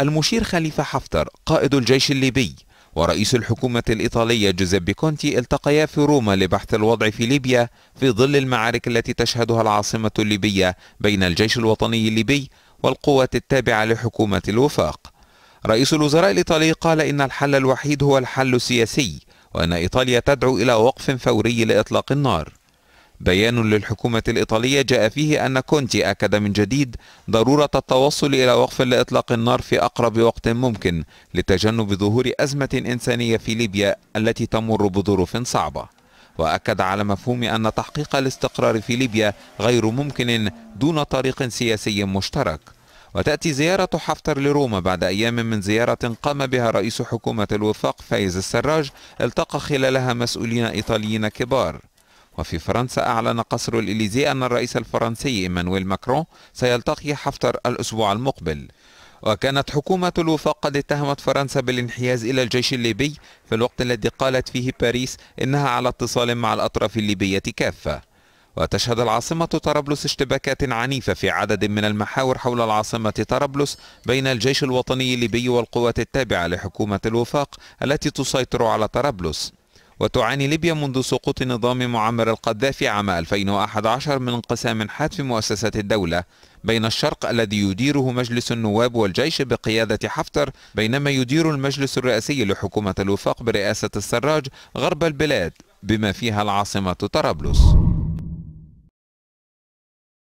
المشير خليفة حفتر قائد الجيش الليبي ورئيس الحكومة الإيطالية جوزيبي كونتي التقيا في روما لبحث الوضع في ليبيا في ظل المعارك التي تشهدها العاصمة الليبية بين الجيش الوطني الليبي والقوات التابعة لحكومة الوفاق رئيس الوزراء الإيطالي قال إن الحل الوحيد هو الحل السياسي وأن إيطاليا تدعو إلى وقف فوري لإطلاق النار بيان للحكومة الإيطالية جاء فيه أن كونتي أكد من جديد ضرورة التوصل إلى وقف لإطلاق النار في أقرب وقت ممكن لتجنب ظهور أزمة إنسانية في ليبيا التي تمر بظروف صعبة وأكد على مفهوم أن تحقيق الاستقرار في ليبيا غير ممكن دون طريق سياسي مشترك وتأتي زيارة حفتر لروما بعد أيام من زيارة قام بها رئيس حكومة الوفاق فايز السراج التقى خلالها مسؤولين إيطاليين كبار وفي فرنسا أعلن قصر الإليزي أن الرئيس الفرنسي إيمانويل ماكرون سيلتقي حفتر الأسبوع المقبل وكانت حكومة الوفاق قد اتهمت فرنسا بالانحياز إلى الجيش الليبي في الوقت الذي قالت فيه باريس إنها على اتصال مع الأطراف الليبية كافة وتشهد العاصمة طرابلس اشتباكات عنيفة في عدد من المحاور حول العاصمة طرابلس بين الجيش الوطني الليبي والقوات التابعة لحكومة الوفاق التي تسيطر على طرابلس وتعاني ليبيا منذ سقوط نظام معمر القذافي عام 2011 من انقسام حاد في مؤسسات الدولة بين الشرق الذي يديره مجلس النواب والجيش بقيادة حفتر بينما يدير المجلس الرئاسي لحكومة الوفاق برئاسة السراج غرب البلاد بما فيها العاصمة طرابلس